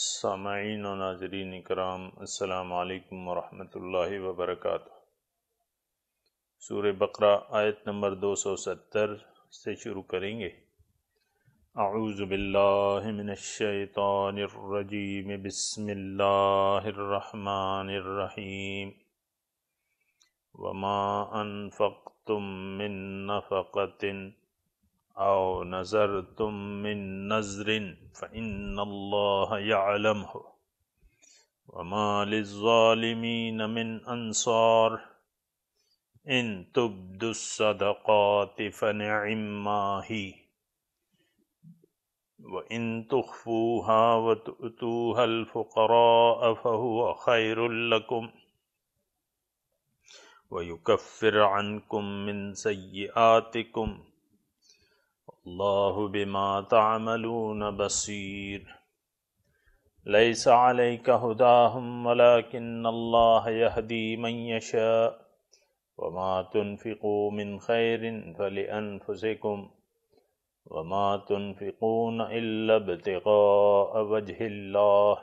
सामीन और नाजरीन कराम अल्लाम वरहमल वबरक सूर बकरा आयत नंबर 270 से शुरू करेंगे आउज़बिल्लिनशैतरजीम बसमीम वमा अनफ़तुम मिन फ़क़तिन أو نذرتم من نذر فإن الله يعلمه وما للظالمين من أنصار إن تبدوا الصدقات فنعما هي وإن تخفوها وتؤتوها الفقراء فهو خير لكم ويكفر عنكم من سيئاتكم الله بما تعملون بصير ليس عليك هداهم ولكن الله يهدي من يشاء وما تنفقوا من خير فلأنفسكم وما تنفقون إلا ابتغاء وجه الله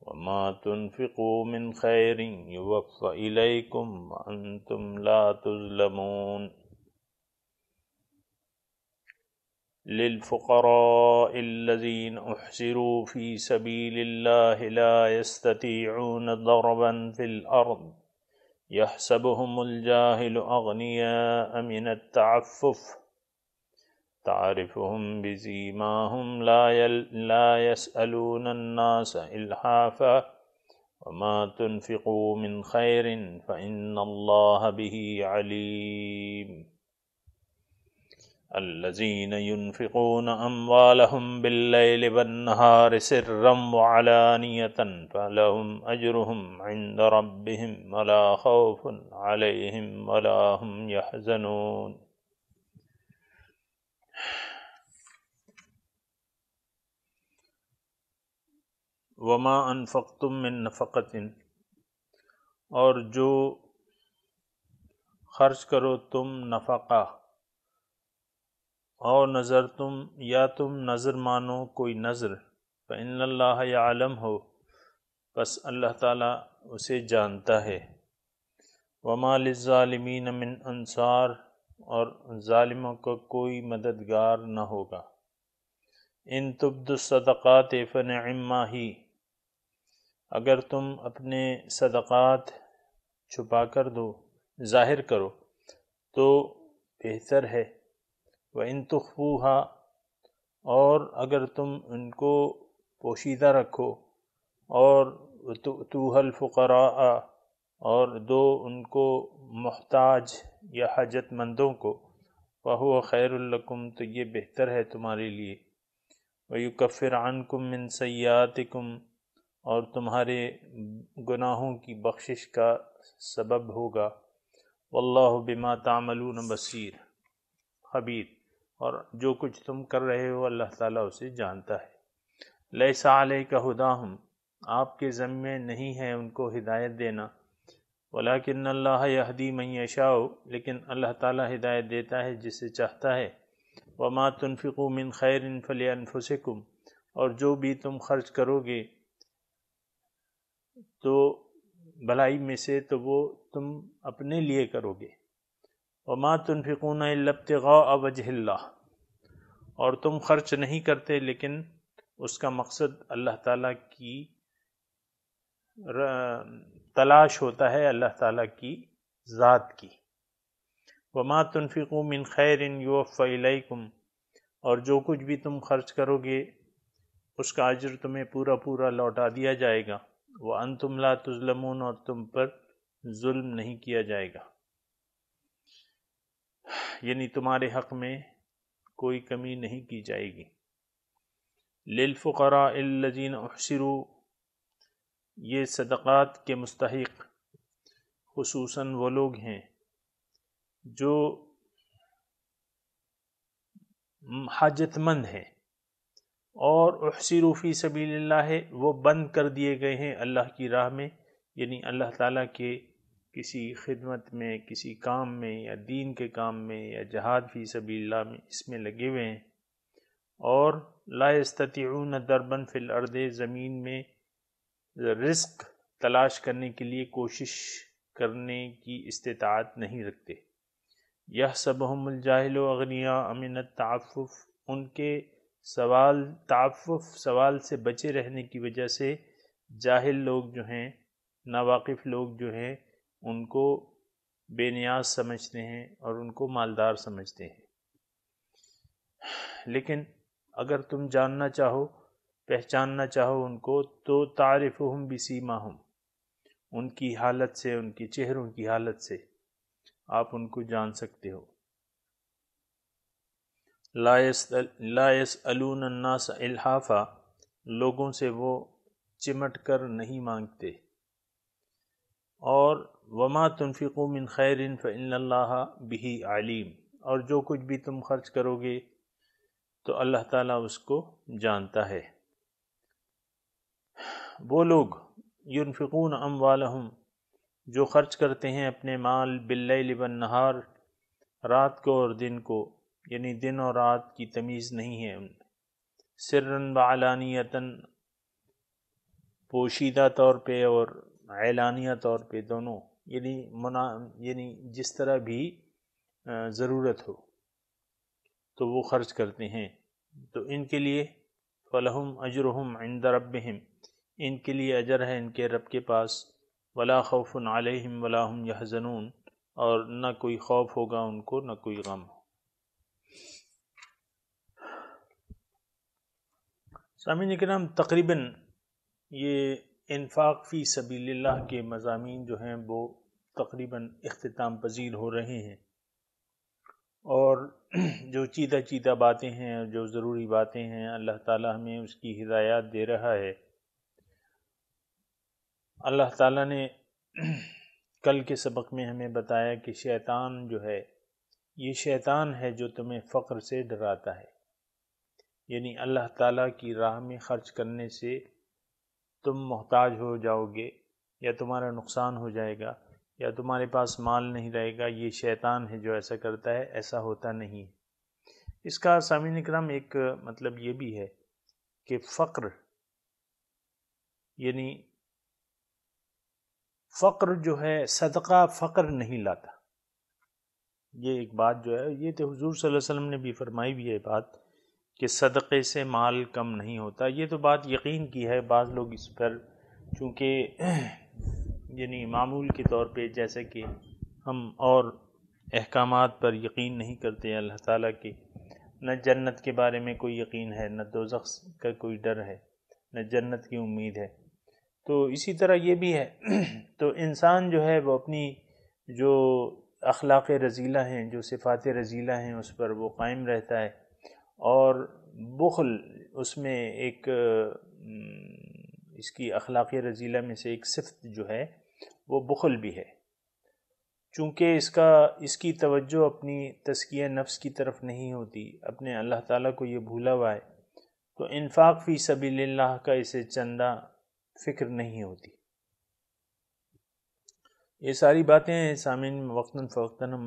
وما تنفقوا من خير يوفى إليكم وأنتم لا تظلمون للفقراء الذين أحسروا في سبيل الله لا يستطيعون ضربا في الأرض يحسبهم الجاهل أغنياء من التعفف تعرفهم بزيماهم لا, يل لا يسألون الناس إلحافا وما تنفقوا من خير فإن الله به عليم الذين ينفقون أموالهم بالليل والنهار سرا وعلانية فلهم أجرهم عند ربهم ولا خوف عليهم ولا هم يحزنون وما أنفقتم من نفقة और जो खर्च करो तुम नफ़ा और नज़र तुम या तुम नज़र मानो कोई नज़र फ़ल्ला आलम हो बस अल्लाह ताला उसे जानता है वमालमिन मिन अनसार और ालिमों को कोई मददगार न होगा इन तब्दसदक़ात फ़न इम्मा ही अगर तुम अपने सदक़ात छुपा कर दो ज़ाहिर करो तो बेहतर है व इन तुखफूहा और अगर तुम उनको पोशीदा रखो और तूहल फ़ुकरा और दो उनको मोहताज या हजतमंदों को वह खैरकुम तो ये बेहतर है तुम्हारे लिए वयुकफ़िरानकुम मिन सयातकुम और तुम्हारे गुनाहों की बख्शिश का सबब होगा वल्लाह बिमा तामलून बसीर खबीर और जो कुछ तुम कर रहे हो अल्लाह ताला उसे जानता है ले साल का हुदाहम आपके ज़म्मे नहीं है उनको हिदायत देना वलाकिन अल्लाह यहदी मैशाओ लेकिन अल्लाह ताला हिदायत देता है जिसे चाहता है वमा तनफ़िको मिन खैर फ़लियानफुसकुम और जो भी तुम खर्च करोगे तो भलाई में से तो वो तुम अपने लिए करोगे वमा तनफ़िकून लबतगा वजहल्ला और तुम खर्च नहीं करते लेकिन उसका मकसद अल्लाह ताला की तलाश होता है अल्लाह ताला की ज़ात की वमा तनफ़िकू मिन खैर इन यूफ़लकुम और जो कुछ भी तुम खर्च करोगे उसका अजर तुम्हें पूरा पूरा लौटा दिया जाएगा वह अन तुम ला तुजलमून और तुम पर जुल्म नहीं किया जाएगा यानी तुम्हारे हक़ में कोई कमी नहीं की जाएगी लिलफ़रा लजीन अशरू ये सदक़ात के मुस्तक खसूस वो लोग हैं जो हाजतमंद हैं और अहसरूफ़ी सबील्ला है वो बंद कर दिए गए हैं अल्लाह की राह में यानी अल्लाह ताला के किसी खिदमत में किसी काम में या दीन के काम में या जहाद फी सबील में इसमें लगे हुए हैं और लास्तियों दरबन फिल अर्द ज़मीन में रिस्क तलाश करने के लिए कोशिश करने की इस्तात नहीं रखते यह सब जाहल अगनिया अमिन तफ़ उनके सवाल तफ़ सवाल से बचे रहने की वजह से जाहिल लोग जो हैं नावाकफ़ लोग जो हैं उनको बेनियाज समझते हैं और उनको मालदार समझते हैं लेकिन अगर तुम जानना चाहो पहचानना चाहो उनको तो तारफ़ हम सीमा हम उनकी हालत से उनके चेहरों की हालत से आप उनको जान सकते हो लायस लायस अलून अन्नास इल्हाफ़ा लोगों से वो चिमट कर नहीं मांगते और वमा तुनफ़िको मिन खैर फ़िल्ला बिही आलिम और जो कुछ भी तुम खर्च करोगे तो अल्लाह ताला उसको जानता है वो लोग यूनफ़िकून अम वालहम जो खर्च करते हैं अपने माल बिल्ल बन नहार रात को और दिन को यानी दिन और रात की तमीज़ नहीं है उनमें सिरन बालानियतन पोशीदा तौर पे और ऐलानिया तौर पे दोनों यानी मना यानी जिस तरह भी ज़रूरत हो तो वो ख़र्च करते हैं तो इनके लिए फ़लहम अजरहम इंद रबहम इनके लिए अजर है इनके रब के पास वला खौफ आलहम वलाम यह जनून और न कोई खौफ होगा उनको न कोई गम हो सामिन नाम तकरीबन ये इनफाक फ़ी सबील्ला के मजामी जो हैं वो तकरीबन अख्ताम पजीर हो रहे हैं और जो चीदा चीदा बातें हैं जो ज़रूरी बातें हैं अल्लाह ताला हमें उसकी हिदायत दे रहा है अल्लाह ताला ने कल के सबक में हमें बताया कि शैतान जो है ये शैतान है जो तुम्हें फ़ख्र से डराता है यानी अल्लाह ताला की राह में ख़र्च करने से तुम मोहताज हो जाओगे या तुम्हारा नुकसान हो जाएगा या तुम्हारे पास माल नहीं रहेगा ये शैतान है जो ऐसा करता है ऐसा होता नहीं इसका सामिन कराम एक मतलब ये भी है कि फ़क्र यानी फ़क्र जो है सदका फ़क्र नहीं लाता ये एक बात जो है ये तो हजूर सल्लम वसल्लम ने भी फरमाई भी है बात कि सदक़े से माल कम नहीं होता ये तो बात यकीन की है बाज़ लोग इस पर चूँकि यानी मामूल के तौर पर जैसे कि हम और अहकाम पर यकीन नहीं करते अल्लाह ताला के न जन्नत के बारे में कोई यकीन है न दोजख का कोई डर है न जन्नत की उम्मीद है तो इसी तरह ये भी है तो इंसान जो है वो अपनी जो अखलाक रजीला हैं जो सिफात रजीला हैं उस पर वो कायम रहता है और बुखल उसमें एक इसकी अखलाक़ रजीला में से एक सिफ्त जो है वो बुखल भी है चूँकि इसका इसकी तवज्जो अपनी तस्किया नफ्स की तरफ नहीं होती अपने अल्लाह ताला को ये भूला हुआ है तो इनफाक़ फ़ी सभी का इसे चंदा फिक्र नहीं होती ये सारी बातें सामिन वक्ता फ़वक्ता हम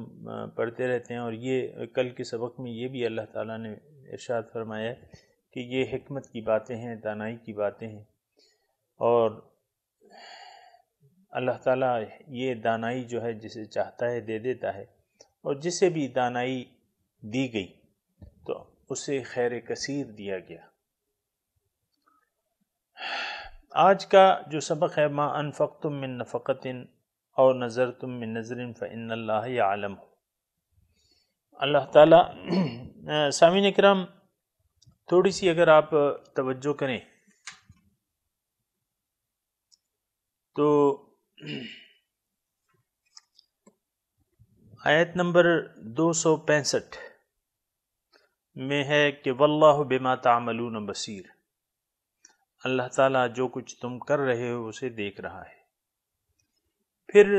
पढ़ते रहते हैं और ये कल के सबक में ये भी अल्लाह ताला ने इरशाद फरमाया कि ये हमत की बातें हैं दानाई की बातें हैं और अल्लाह ताला ये दानाई जो है जिसे चाहता है दे देता है और जिसे भी दानाई दी गई तो उसे खैर कसीर दिया गया आज का जो सबक है माँ अनफ़ तुम मिन नफ़क़तिन और नज़र तुम मिन नज़र फ़िन आलम हो अल्लाह ताला सामिन कराम थोड़ी सी अगर आप तवज्जो करें तो आयत नंबर दो सौ पैंसठ में है कि वल्लाह बेमा तामलून बसीर अल्लाह ताला जो कुछ तुम कर रहे हो उसे देख रहा है फिर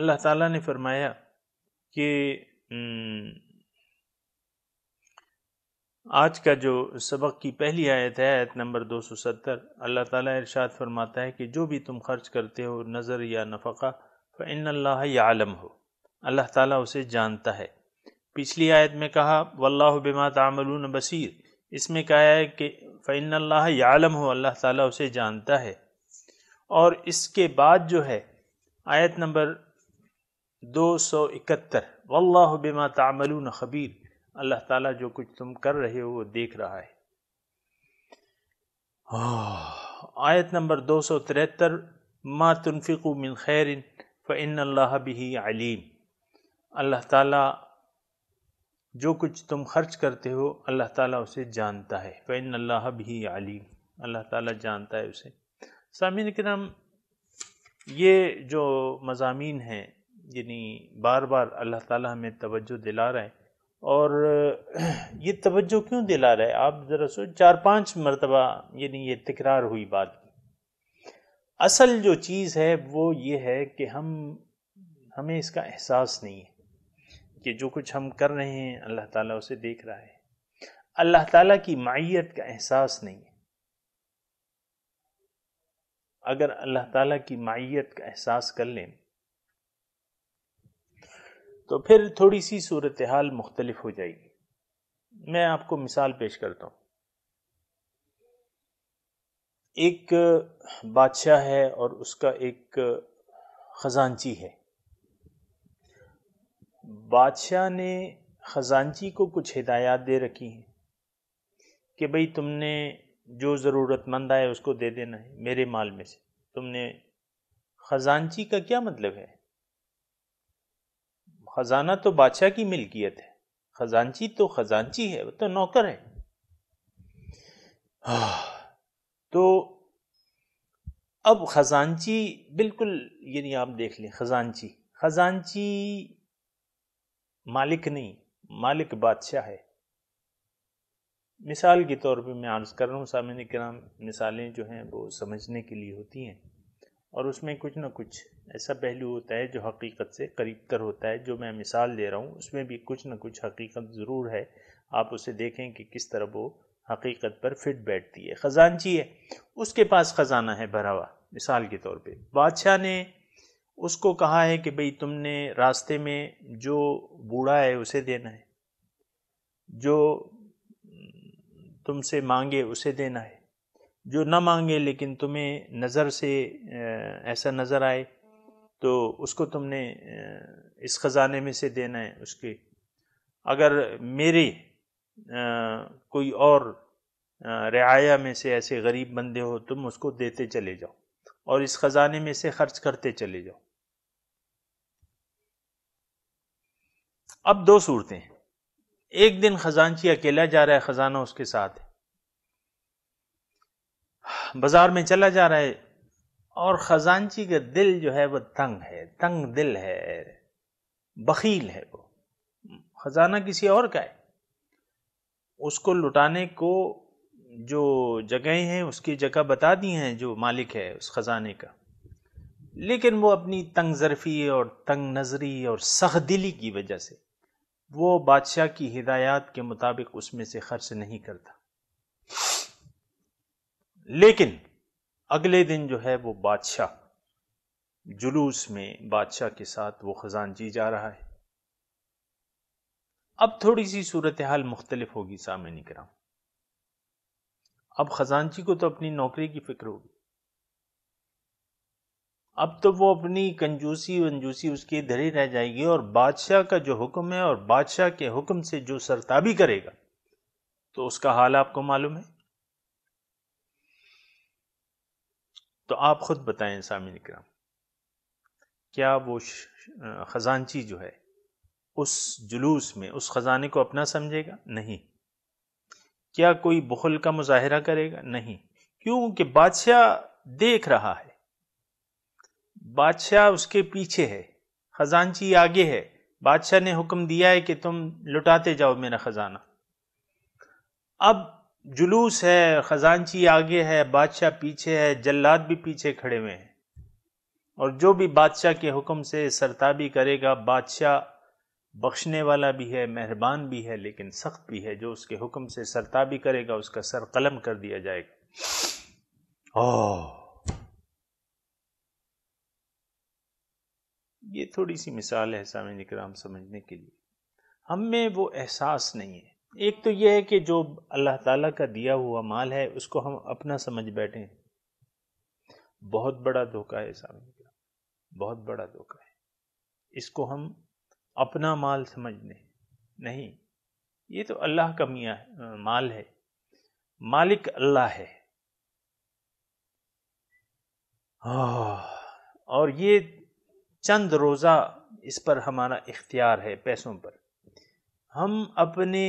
अल्लाह ताला ने फरमाया कि हम्म। आज का जो सबक की पहली आयत है आयत नंबर 270 अल्लाह ताला इरशाद फरमाता है कि जो भी तुम खर्च करते हो नज़र या नफ़ा फ़ैन अल्लाह या आलम हो अल्लाह ताला उसे जानता है पिछली आयत में कहा वल्लाह बिमा तामलून बसीर इसमें कहा है कि फ़ैन अल्लाह या आलम हो अल्लाह ताला उसे जानता है और इसके बाद जो है आयत नंबर दो सौ इकहत्तर वल्ला बिमा तामलून खबीर अल्लाह ताला जो कुछ तुम कर रहे हो वो देख रहा है आयत नंबर दो सौ तिहत्तर मा तुनफ़िकु मिन खैर फ़िन अल्लाह भी अलीम अल्लाह ताला जो कुछ तुम खर्च करते हो अल्लाह ताला उसे जानता है फ़िन अल्लाह भी अलीम अल्लाह ताला जानता है उसे सामिन कराम ये जो मजामी हैं यानी बार बार अल्लाह ताला हमें तवज्जो दिला रहा है और ये तवज्जो क्यों दिला रहा है आप ज़रा सोच चार पांच मरतबा यानी ये तकरार हुई बात असल जो चीज़ है वो ये है कि हम हमें इसका एहसास नहीं है कि जो कुछ हम कर रहे हैं अल्लाह ताला उसे देख रहा है अल्लाह ताला की माइत का एहसास नहीं है अगर अल्लाह ताला की माइत का एहसास कर लें तो फिर थोड़ी सी सूरत हाल मुख्तलिफ हो जाएगी मैं आपको मिसाल पेश करता हूँ एक बादशाह है और उसका एक खजांची है बादशाह ने खजांची को कुछ हिदायत दे रखी हैं कि भाई तुमने जो ज़रूरतमंद आए उसको दे देना है मेरे माल में से तुमने खजांची का क्या मतलब है खजाना तो बादशाह की मिल्कियत है खजांची तो खजांची है वो तो नौकर है तो अब खजांची बिल्कुल यानी आप देख लें खजांची खजांची मालिक नहीं मालिक बादशाह है मिसाल के तौर पे मैं अर्ज़ कर रहा हूँ सामने नाम मिसालें जो हैं वो समझने के लिए होती हैं और उसमें कुछ ना कुछ ऐसा पहलू होता है जो हकीकत से करीब तर होता है जो मैं मिसाल दे रहा हूँ उसमें भी कुछ ना कुछ हकीकत ज़रूर है आप उसे देखें कि किस तरह वो हकीकत पर फिट बैठती है ख़जानची है उसके पास ख़जाना है भरा हुआ मिसाल के तौर पर बादशाह ने उसको कहा है कि भाई तुमने रास्ते में जो बूढ़ा है उसे देना है जो तुमसे मांगे उसे देना है जो ना मांगे लेकिन तुम्हें नज़र से ऐसा नज़र आए तो उसको तुमने इस ख़ज़ाने में से देना है उसके अगर मेरे कोई और रियाया में से ऐसे गरीब बंदे हो तुम उसको देते चले जाओ और इस ख़ज़ाने में से खर्च करते चले जाओ अब दो सूरतें एक दिन खजानची अकेला जा रहा है ख़ज़ाना उसके साथ है बाजार में चला जा रहा है और खजानची का दिल जो है वह तंग है तंग दिल है बखील है वो खजाना किसी और का है उसको लुटाने को जो जगहें हैं उसकी जगह बता दी हैं जो मालिक है उस खजाने का लेकिन वो अपनी तंग ज़रफ़ी और तंग नज़री और सख दिली की वजह से वो बादशाह की हिदायत के मुताबिक उसमें से खर्च नहीं करता लेकिन अगले दिन जो है वो बादशाह जुलूस में बादशाह के साथ वो खजान जी जा रहा है अब थोड़ी सी सूरत हाल मुख्तलिफ होगी सामने निकरा अब खजानची को तो अपनी नौकरी की फिक्र होगी अब तो वो अपनी कंजूसी वंजूसी उसकी ही रह जाएगी और बादशाह का जो हुक्म है और बादशाह के हुक्म से जो सरताबी करेगा तो उसका हाल आपको मालूम है तो आप खुद बताएं सामिन इक्राम क्या वो ख़जानची जो है उस जुलूस में उस ख़जाने को अपना समझेगा नहीं क्या कोई बखल का मुजाहरा करेगा नहीं क्योंकि बादशाह देख रहा है बादशाह उसके पीछे है खजानची आगे है बादशाह ने हुक्म दिया है कि तुम लुटाते जाओ मेरा खजाना अब जुलूस है खजानची आगे है बादशाह पीछे है जल्लाद भी पीछे खड़े हुए हैं और जो भी बादशाह के हुक्म से सरताबी करेगा बादशाह बख्शने वाला भी है मेहरबान भी है लेकिन सख्त भी है जो उसके हुक्म से सरताबी करेगा उसका सर कलम कर दिया जाएगा ओ ये थोड़ी सी मिसाल है सामने कराम समझने के लिए हम में वो एहसास नहीं है एक तो यह है कि जो अल्लाह ताला का दिया हुआ माल है उसको हम अपना समझ बैठे बहुत बड़ा धोखा है सामने का बहुत बड़ा धोखा है इसको हम अपना माल समझ लें नहीं ये तो अल्लाह का मियाँ माल है मालिक अल्लाह है और ये चंद रोज़ा इस पर हमारा इख्तियार है पैसों पर हम अपने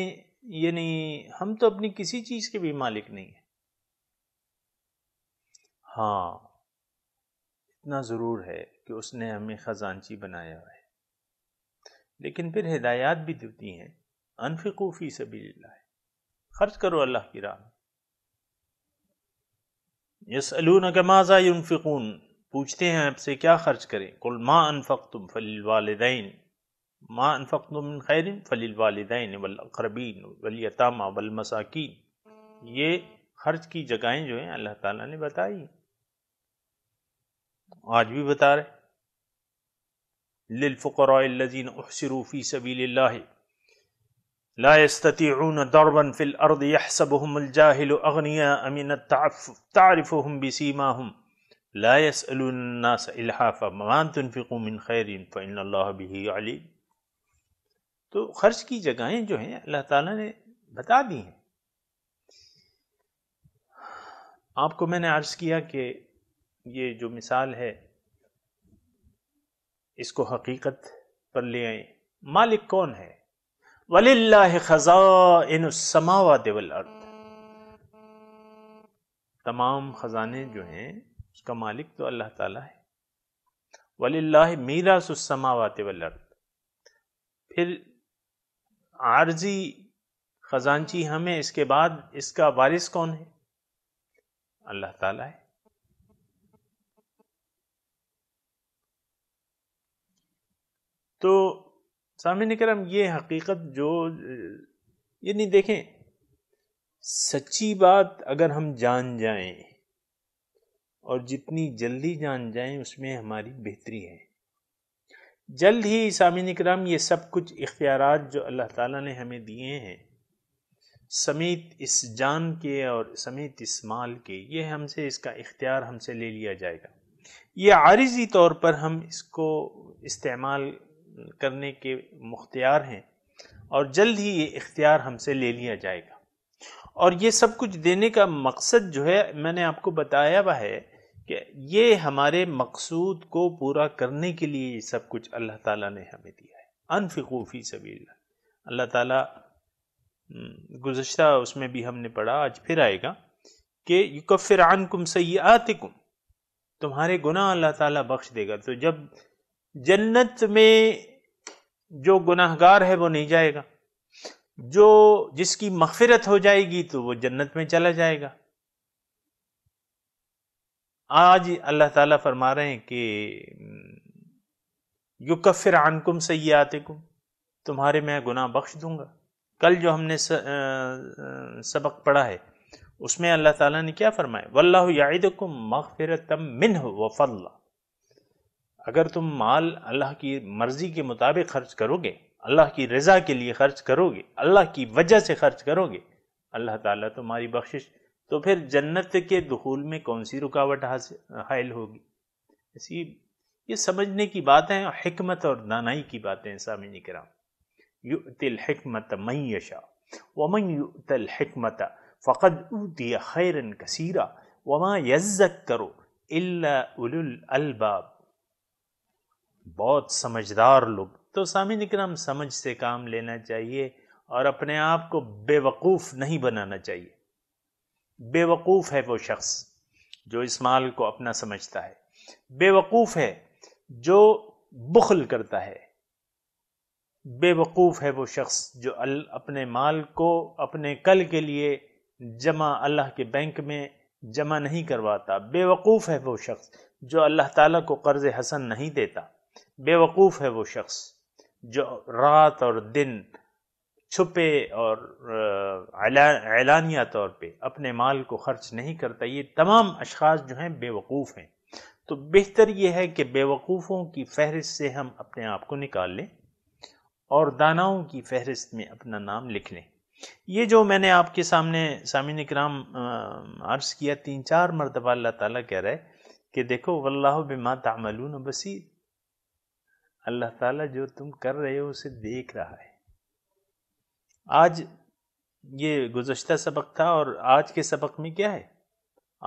ये नहीं हम तो अपनी किसी चीज के भी मालिक नहीं है हाँ इतना ज़रूर है कि उसने हमें खजानची बनाया है लेकिन फिर हिदायत भी देती हैं अनफिकूफ़ी से भी है खर्च करो अल्लाह की राह यस यसलून कमाजा पूछते हैं आपसे क्या खर्च करें कुल मा अनफक तुम फल ما أنفقتم من خير फलिलवालदेन वलकरबीन वलियतामा वलमसाकीन ये खर्च की जगहें जो हैं अल्लाह ताला ने बताई आज भी बता रहे लिलफ़ुकराजीन अहसरूफ़ी सबील ला यस्ततीऊन दरबन फिल अर्द यहसबहुम अलजाहिल अगनिया अमीन तारिफुहुम बिसीमाहुम ला यसअलुन नास इल्हाफा मा तुनफिकु मिन खैरिन फ़इन अल्लाह बिही अलीम तो खर्च की जगहें जो हैं अल्लाह ताला ने बता दी हैं आपको मैंने अर्ज किया कि ये जो मिसाल है इसको हकीकत पर ले आए मालिक कौन है वलिल्लाह खजा इन समावा देवल अर्थ तमाम खजाने जो हैं उसका मालिक तो अल्लाह ताला है वलिल्लाह मीरा सुसमावात वल अर्थ फिर आरजी खजानची हमें इसके बाद इसका वारिस कौन है अल्लाह ताला है तो सामिन करम ये हकीकत जो ये नहीं देखें सच्ची बात अगर हम जान जाएं और जितनी जल्दी जान जाएं उसमें हमारी बेहतरी है जल्द ही सामिन कराम ये सब कुछ इख्तियार जो अल्लाह ताला ने हमें दिए हैं समीत इस जान के और समीत इस माल के ये हमसे इसका इख्तियार हमसे ले लिया जाएगा ये आरजी तौर पर हम इसको इस्तेमाल करने के मुख्तियार हैं और जल्द ही ये इख्तियार हमसे ले लिया जाएगा और ये सब कुछ देने का मकसद जो है मैंने आपको बताया हुआ है ये हमारे मकसूद को पूरा करने के लिए सब कुछ अल्लाह ताला ने हमें दिया है अनफिकूफ़ी सबील अल्लाह ताला हम्म, गुज्त उसमें भी हमने पढ़ा आज फिर आएगा कि युकफ़िर आनकुम सयातिकुम तुम्हारे गुनाह अल्लाह ताला बख्श देगा तो जब जन्नत में जो गुनाहगार है वो नहीं जाएगा जो जिसकी मगफिरत हो जाएगी तो वो जन्नत में चला जाएगा आज अल्लाह ताला फरमा रहे हैं कि युकफ़िर आनकुम को तुम्हारे मैं गुनाह बख्श दूंगा कल जो हमने स, आ, सबक पढ़ा है उसमें अल्लाह ताला ने क्या फरमाया वल्लाह यादकुम मगफिरतम मिन वफल्ला अगर तुम माल अल्लाह की मर्ज़ी के मुताबिक खर्च करोगे अल्लाह की रज़ा के लिए खर्च करोगे अल्लाह की वजह से खर्च करोगे अल्लाह ताला तुम्हारी बख्शिश तो फिर जन्नत के दखूल में कौन सी रुकावट हायल होगी ऐसी ये समझने की बात है हमत और दानाई की बातें सामिन कराम युतिलमत मैशा वमन युतलमत फ़कद उतिय खैरन कसीरा वमा यज्जक करो अलबाब बहुत समझदार लोग तो सामिन कराम समझ से काम लेना चाहिए और अपने आप को बेवकूफ़ नहीं बनाना चाहिए बेवकूफ़ है वो शख्स जो इस माल को अपना समझता है बेवकूफ़ है जो बुखल करता है बेवकूफ़ है वो शख्स जो अपने माल को अपने कल के लिए जमा अल्लाह के बैंक में जमा नहीं करवाता बेवकूफ़ है वो शख्स जो अल्लाह ताला को कर्ज़ हसन नहीं देता बेवकूफ़ है वो शख्स जो रात और दिन छुपे और ऐलानिया तौर पे अपने माल को खर्च नहीं करता ये तमाम अशखास जो हैं बेवकूफ़ हैं तो बेहतर ये है कि बेवकूफ़ों की फहरिस्त से हम अपने आप को निकाल लें और दानाओं की फहरिस्त में अपना नाम लिख लें ये जो मैंने आपके सामने सामिन कराम अर्ज़ किया तीन चार मरतबा अल्लाह ताला कह रहा है कि देखो वल्लाह बिमा तामलून बसीर अल्लाह ताला जो तुम कर रहे हो उसे देख रहा है आज ये गुज्त सबक था और आज के सबक में क्या है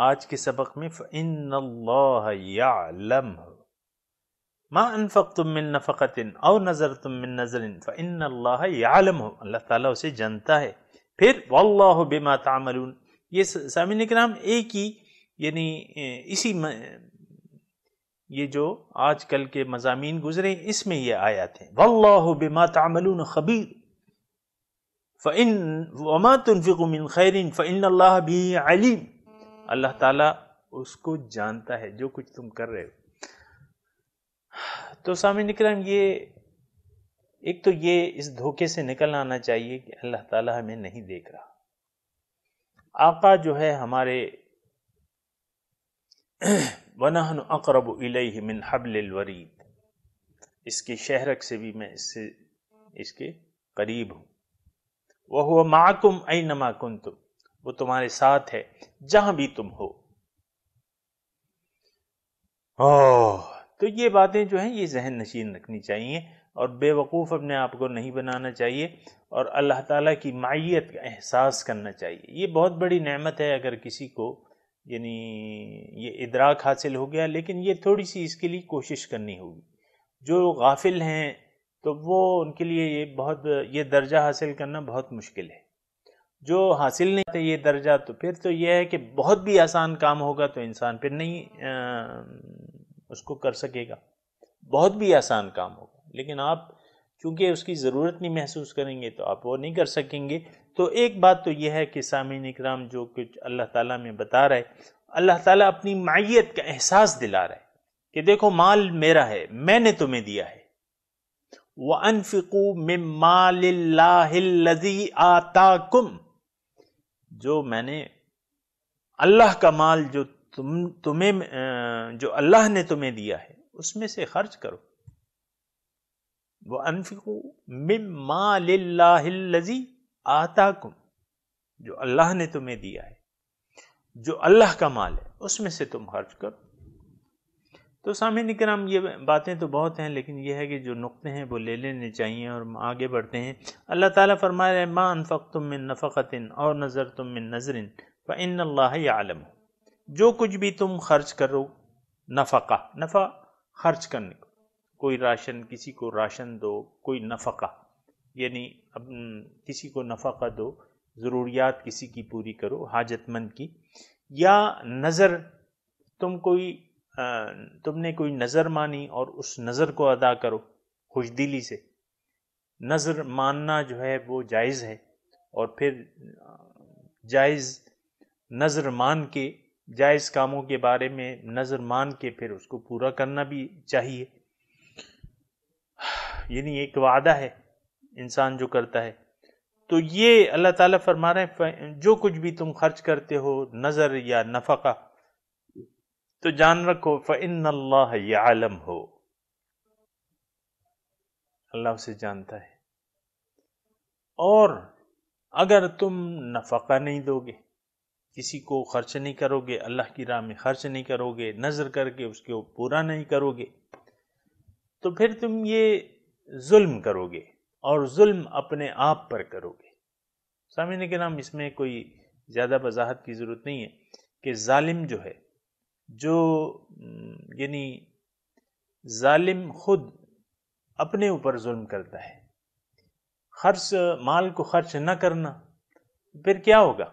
आज के सबक में फ़िन माँ अनफ़क तुम मिन नफ़त और नज़र तुम मिन नज़र फ़िन यालम हो अल्लाह ताला उसे जानता है फिर वल्लाह बेमा तामरून ये सामिन के नाम एक ही यानी इसी म, ये जो आजकल के मजामी गुजरे इसमें ये आयात हैं वल्लाह बेमा तामलून खबीर फ़िन वमा तुनफिकुमिन खैरिन फ़िन अल्लाह भी अलीम अल्लाह ताला उसको जानता है जो कुछ तुम कर रहे हो तो सामिन इकराम ये एक तो ये इस धोखे से निकल आना चाहिए कि अल्लाह ताला हमें नहीं देख रहा आका जो है हमारे वनहन अकरब मिन हबल वरीद इसकी शहरक से भी मैं इससे इसके करीब हूँ वह माकुम ऐ नमा तुम वो तुम्हारे साथ है जहां भी तुम हो तो ये बातें जो हैं ये जहन नशीन रखनी चाहिए और बेवकूफ़ अपने आप को नहीं बनाना चाहिए और अल्लाह ताला की माइत का एहसास करना चाहिए ये बहुत बड़ी नेमत है अगर किसी को यानी ये इदराक हासिल हो गया लेकिन ये थोड़ी सी इसके लिए कोशिश करनी होगी जो गाफिल हैं तो वो उनके लिए ये बहुत ये दर्जा हासिल करना बहुत मुश्किल है जो हासिल नहीं होते ये दर्जा तो फिर तो यह है कि बहुत भी आसान काम होगा तो इंसान फिर नहीं आ, उसको कर सकेगा बहुत भी आसान काम होगा लेकिन आप चूंकि उसकी ज़रूरत नहीं महसूस करेंगे तो आप वो नहीं कर सकेंगे तो एक बात तो यह है कि सामीन इकराम जो कुछ अल्लाह ताला में बता रहे अल्लाह ताला अपनी माइत का एहसास दिला रहा है कि देखो माल मेरा है मैंने तुम्हें दिया है व अनफिकू ममालजी आता कुम जो मैंने अल्लाह का माल जो तुम तुम्हें अं, जो अल्लाह ने तुम्हें दिया है उसमें से खर्च करो वह अनफिकू ममालजी आता कुम जो अल्लाह ने तुम्हें दिया है जो अल्लाह का माल है उसमें से तुम खर्च करो तो सामिन कराम ये बातें तो बहुत हैं लेकिन यह है कि जो नुक़े हैं वो ले लेने चाहिए और आगे बढ़ते हैं अल्लाह ताला फरमा रहे माँ अनफ़ तुम मिन नफ़क़तिन और नज़र तुम मिन नज़रिन व इन आलम जो कुछ भी तुम खर्च करो नफ़ा नफ़ा खर्च करने को कोई राशन किसी को राशन दो कोई नफ़ा यानी अब किसी को नफ़ा दो ज़रूरियात किसी की पूरी करो हाजतमंद की या नज़र तुम कोई तुमने कोई नज़र मानी और उस नज़र को अदा करो खुश दिली से नज़र मानना जो है वो जायज़ है और फिर जायज़ नज़र मान के जायज़ कामों के बारे में नज़र मान के फिर उसको पूरा करना भी चाहिए यानी एक वादा है इंसान जो करता है तो ये अल्लाह ताला फरमा रहे हैं जो कुछ भी तुम खर्च करते हो नज़र या नफ़का तो जान रखो फ़िन अल्लाह आलम हो अल्लाह उसे जानता है और अगर तुम नफका नहीं दोगे किसी को खर्च नहीं करोगे अल्लाह की राह में खर्च नहीं करोगे नज़र करके उसके पूरा नहीं करोगे तो फिर तुम ये जुल्म करोगे और जुल्म अपने आप पर करोगे सामने के नाम इसमें कोई ज़्यादा वजाहत की ज़रूरत नहीं है कि जालिम जो है जो यानी जालिम खुद अपने ऊपर जुल्म करता है खर्च माल को खर्च न करना फिर क्या होगा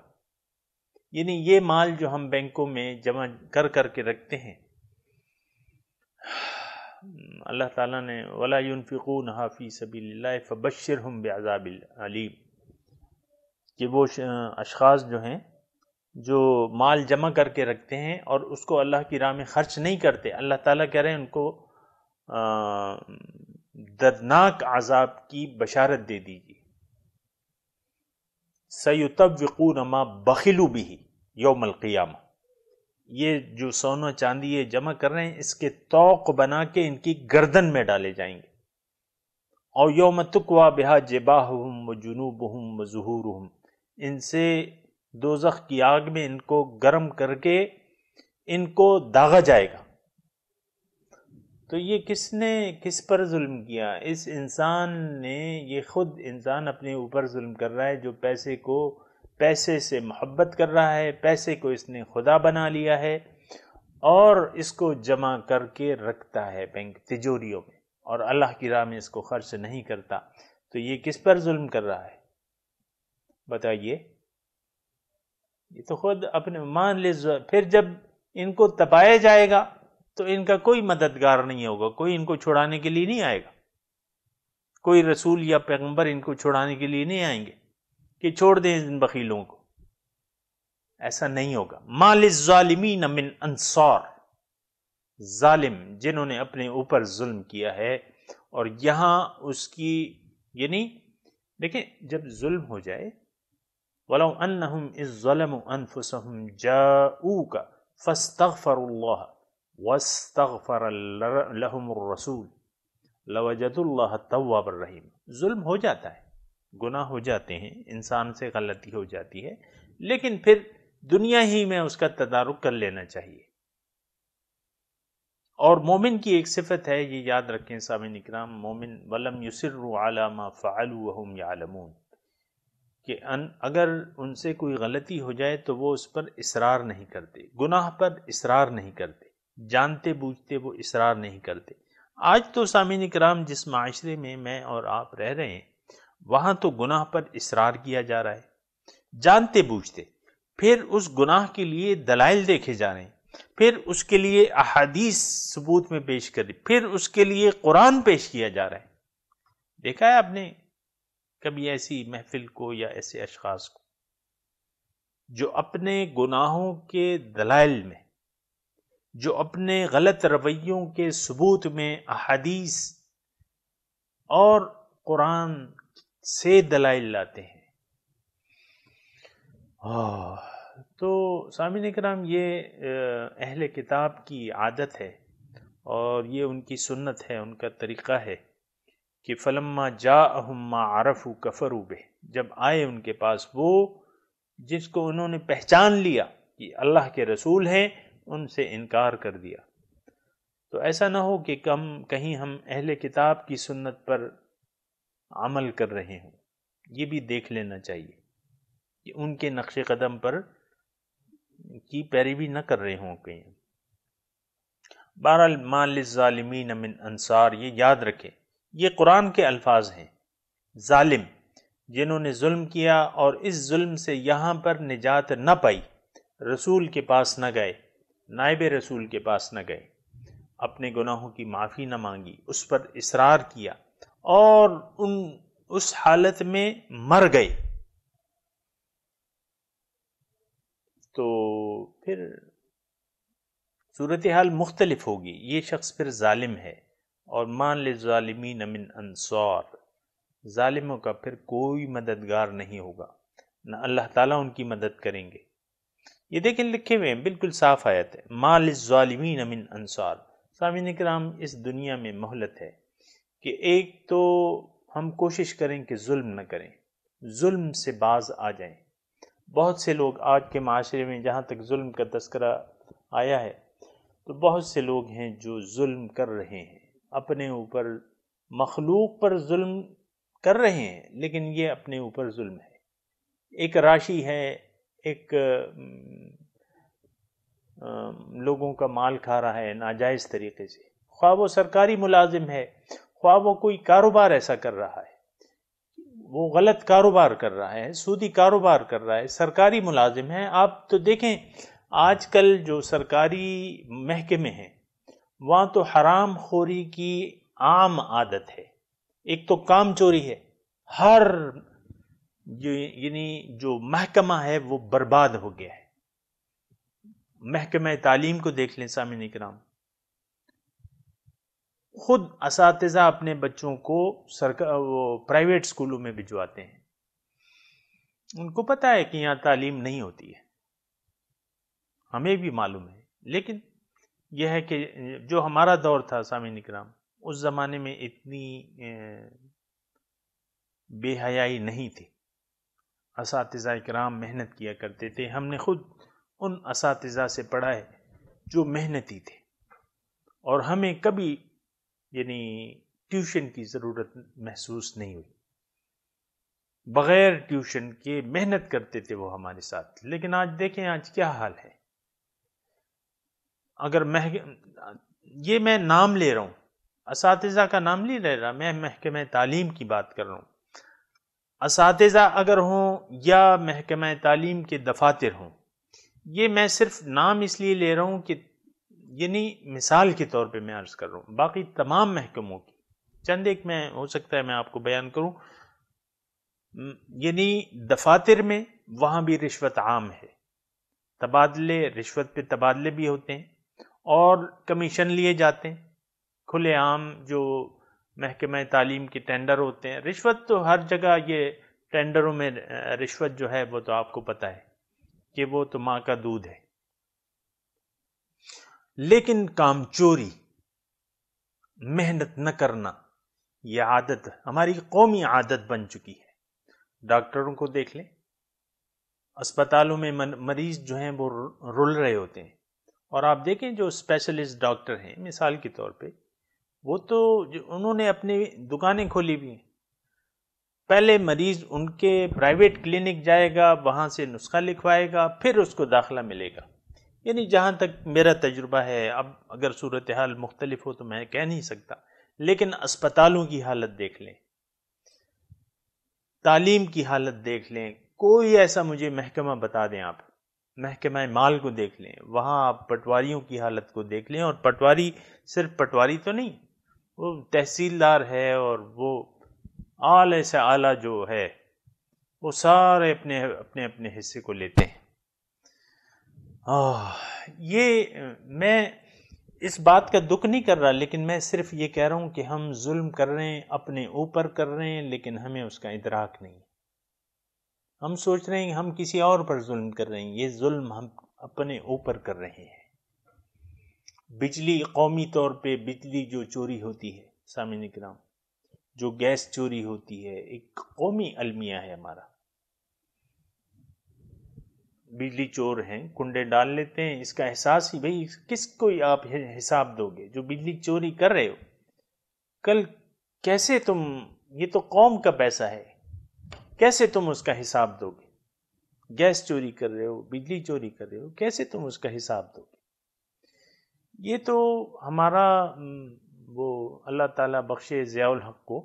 यानी ये माल जो हम बैंकों में जमा कर करके रखते हैं अल्लाह ताला ने वला युनफिकून हाफ़ी सबी फ़बशर हम बेज़ाबिल अलीम कि वो अशास जो हैं जो माल जमा करके रखते हैं और उसको अल्लाह की राह में खर्च नहीं करते अल्लाह ताला कह रहे हैं उनको दर्दनाक आज़ाब की बशारत दे दीजिए वक़ू नमा बखिलू भी यौमलक़ियाम ये जो सोना चांदी ये जमा कर रहे हैं इसके तोक बना के इनकी गर्दन में डाले जाएंगे और यौम तुकवा बिहा हम व जुनूब हम व जहूर इनसे दोजख की आग में इनको गर्म करके इनको दागा जाएगा तो ये किसने किस पर जुल्म किया इस इंसान ने ये खुद इंसान अपने ऊपर जुल्म कर रहा है जो पैसे को पैसे से मोहब्बत कर रहा है पैसे को इसने खुदा बना लिया है और इसको जमा करके रखता है बैंक तिजोरियों में और अल्लाह की राह में इसको खर्च नहीं करता तो ये किस पर जुल्म कर रहा है बताइए ये तो खुद अपने मान ले फिर जब इनको तपाया जाएगा तो इनका कोई मददगार नहीं होगा कोई इनको छुड़ाने के लिए नहीं आएगा कोई रसूल या पैगंबर इनको छुड़ाने के लिए नहीं आएंगे कि छोड़ दें इन बकीलों को ऐसा नहीं होगा मालिमिन नमिन अंसार जालिम जिन्होंने अपने ऊपर जुल्म किया है और यहां उसकी यानी देखें जब जुल्म हो जाए वलौ रहीम जुल्म हो जाता है गुनाह हो जाते हैं इंसान से गलती हो जाती है लेकिन फिर दुनिया ही में उसका तदारुक कर लेना चाहिए और मोमिन की एक सिफत है ये याद रखें सामिन इकराम मोमिन वलम युसर आलमा फ़ालूम यालमून कि अन अगर उनसे कोई गलती हो जाए तो वो उस पर इसरार नहीं करते गुनाह पर इसरार नहीं करते जानते बूझते वो इसरार नहीं करते आज तो सामिन कराम जिस माशरे में मैं और आप रह रहे हैं वहाँ तो गुनाह पर इसरार किया जा रहा है जानते बूझते फिर उस गुनाह के लिए दलाइल देखे जा रहे हैं फिर उसके लिए अहादीस सबूत में पेश कर फिर उसके लिए कुरान पेश किया जा रहा है देखा है आपने कभी ऐसी महफिल को या ऐसे अशखास को जो अपने गुनाहों के दलाइल में जो अपने गलत रवैयों के सबूत में अहादीस और कुरान से दलाइल लाते हैं तो ने कराम ये अहले किताब की आदत है और ये उनकी सुन्नत है उनका तरीक़ा है कि फलम्मा जा अहम्मा कफ़रू बे जब आए उनके पास वो जिसको उन्होंने पहचान लिया कि अल्लाह के रसूल हैं उनसे इनकार कर दिया तो ऐसा ना हो कि कम कहीं हम अहले किताब की सुन्नत पर अमल कर रहे हों ये भी देख लेना चाहिए कि उनके नक्श कदम पर की पैरवी न कर रहे हों कहीं बहरहाल मालिमिन अमिन अंसार ये याद रखें ये कुरान के अल्फाज हैं जालिम जिन्होंने जुल्म किया और इस जुल्म से यहाँ पर निजात न पाई रसूल के पास न गए नायब रसूल के पास न गए अपने गुनाहों की माफ़ी न मांगी उस पर इसरार किया और उन उस हालत में मर गए तो फिर सूरत हाल मुख्तलिफ होगी ये शख्स फिर जालिम है और मान ले ालिमी नमिन अनसार ालिमों का फिर कोई मददगार नहीं होगा न अल्लाह ताला उनकी मदद करेंगे ये देखें लिखे हुए हैं बिल्कुल साफ आयत है माल ालिमीन नमिन अनसार सामिन कराम इस दुनिया में मोहलत है कि एक तो हम कोशिश करें कि जुल्म न करें जुल्म से बाज आ जाएं बहुत से लोग आज के माशरे में जहाँ तक जुल्म का तस्करा आया है तो बहुत से लोग हैं जो जुल्म कर रहे हैं अपने ऊपर मखलूक पर जुल्म कर रहे हैं लेकिन ये अपने ऊपर जुल्म है एक राशि है एक लोगों का माल खा रहा है नाजायज़ तरीके से ख्वाब वो सरकारी मुलाजिम है ख्वाब वो कोई कारोबार ऐसा कर रहा है वो गलत कारोबार कर रहा है सूदी कारोबार कर रहा है सरकारी मुलाजिम है आप तो देखें आजकल जो सरकारी महकमे हैं वहाँ तो हराम खोरी की आम आदत है एक तो काम चोरी है हर यानी जो महकमा है वो बर्बाद हो गया है महकमा तालीम को देख लें सामिन कराम खुद इस अपने बच्चों को सरकार वो प्राइवेट स्कूलों में भिजवाते हैं उनको पता है कि यहाँ तालीम नहीं होती है हमें भी मालूम है लेकिन यह है कि जो हमारा दौर था सामिन इकराम उस ज़माने में इतनी बेहयाई नहीं थी इस कराम मेहनत किया करते थे हमने खुद उन इस से पढ़ा है जो मेहनती थे और हमें कभी यानी ट्यूशन की ज़रूरत महसूस नहीं हुई बग़ैर ट्यूशन के मेहनत करते थे वो हमारे साथ लेकिन आज देखें आज क्या हाल है अगर मह ये मैं नाम ले रहा हूँ इस का नाम नहीं ले रहा मैं महकम तालीम की बात कर रहा हूँ इस अगर हों या महकमे तालीम के दफातर हों ये मैं सिर्फ नाम इसलिए ले रहा हूँ कि यानी मिसाल के तौर पे मैं अर्ज़ कर रहा हूँ बाकी तमाम महकमों की चंद एक मैं हो सकता है मैं आपको बयान करूँ यानी दफातर में वहाँ भी रिश्वत आम है तबादले रिश्वत पे तबादले भी होते हैं और कमीशन लिए जाते हैं खुलेआम जो महकमे तालीम के टेंडर होते हैं रिश्वत तो हर जगह ये टेंडरों में रिश्वत जो है वो तो आपको पता है कि वो तो माँ का दूध है लेकिन काम चोरी मेहनत न करना ये आदत हमारी कौमी आदत बन चुकी है डॉक्टरों को देख लें अस्पतालों में मरीज जो हैं वो रुल रहे होते हैं और आप देखें जो स्पेशलिस्ट डॉक्टर हैं मिसाल के तौर पे वो तो जो उन्होंने अपनी दुकानें खोली हुई हैं पहले मरीज उनके प्राइवेट क्लिनिक जाएगा वहाँ से नुस्खा लिखवाएगा फिर उसको दाखिला मिलेगा यानी जहाँ तक मेरा तजुर्बा है अब अगर सूरत हाल मुख्तलिफ हो तो मैं कह नहीं सकता लेकिन अस्पतालों की हालत देख लें तालीम की हालत देख लें कोई ऐसा मुझे महकमा बता दें आप महकमा माल को देख लें वहाँ आप पटवारियों की हालत को देख लें और पटवारी सिर्फ पटवारी तो नहीं वो तहसीलदार है और वो आले से आला जो है वो सारे अपने अपने अपने हिस्से को लेते हैं आ, ये मैं इस बात का दुख नहीं कर रहा लेकिन मैं सिर्फ ये कह रहा हूँ कि हम जुल्म कर रहे हैं अपने ऊपर कर रहे हैं लेकिन हमें उसका इदराक नहीं हम सोच रहे हैं हम किसी और पर जुल्म कर रहे हैं ये जुल्म हम अपने ऊपर कर रहे हैं बिजली कौमी तौर पे बिजली जो चोरी होती है सामिन कराम जो गैस चोरी होती है एक कौमी अलमिया है हमारा बिजली चोर हैं कुंडे डाल लेते हैं इसका एहसास ही भाई किस को आप हिसाब दोगे जो बिजली चोरी कर रहे हो कल कैसे तुम ये तो कौम का पैसा है कैसे तुम उसका हिसाब दोगे गैस चोरी कर रहे हो बिजली चोरी कर रहे हो कैसे तुम उसका हिसाब दोगे ये तो हमारा वो अल्लाह ताला बख्शे ज़ियाउल हक को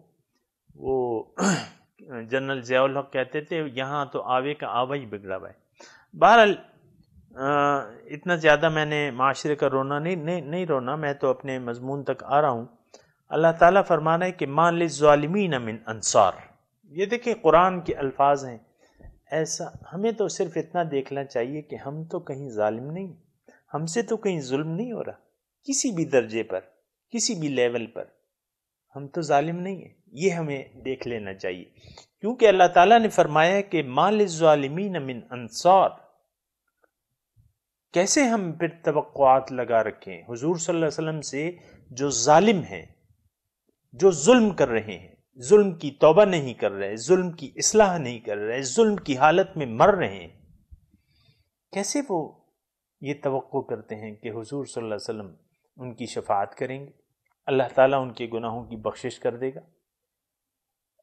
वो जनरल ज़ियाउल हक कहते थे यहाँ तो आवे का आवा ही बिगड़ा हुआ है बहरहाल इतना ज़्यादा मैंने माशरे का रोना नहीं नहीं, नहीं रोना मैं तो अपने मजमून तक आ रहा हूँ अल्लाह ताला फरमाना है कि मान लिजालमीन मिन अनसार ये देखें कुरान के अल्फाज हैं ऐसा हमें तो सिर्फ इतना देखना चाहिए कि हम तो कहीं ालिम नहीं हमसे तो कहीं जुल्म नहीं हो रहा किसी भी दर्जे पर किसी भी लेवल पर हम तो ालिम नहीं है ये हमें देख लेना चाहिए क्योंकि अल्लाह ताला ने फरमाया कि मालिमीन मिन अनसार कैसे हम फिर तवक़ात लगा रखें हुजूर सल्लल्लाहु अलैहि वसल्लम से जो ालिम हैं जो जुल्म कर रहे हैं जुल्म की तौबा नहीं कर रहे जुल्म की इसलाह नहीं कर रहे जुल्म की हालत में मर रहे हैं कैसे वो ये तो करते हैं कि हुजूर सल्लल्लाहु अलैहि वसल्लम उनकी शफात करेंगे अल्लाह ताला उनके गुनाहों की बख्शिश कर देगा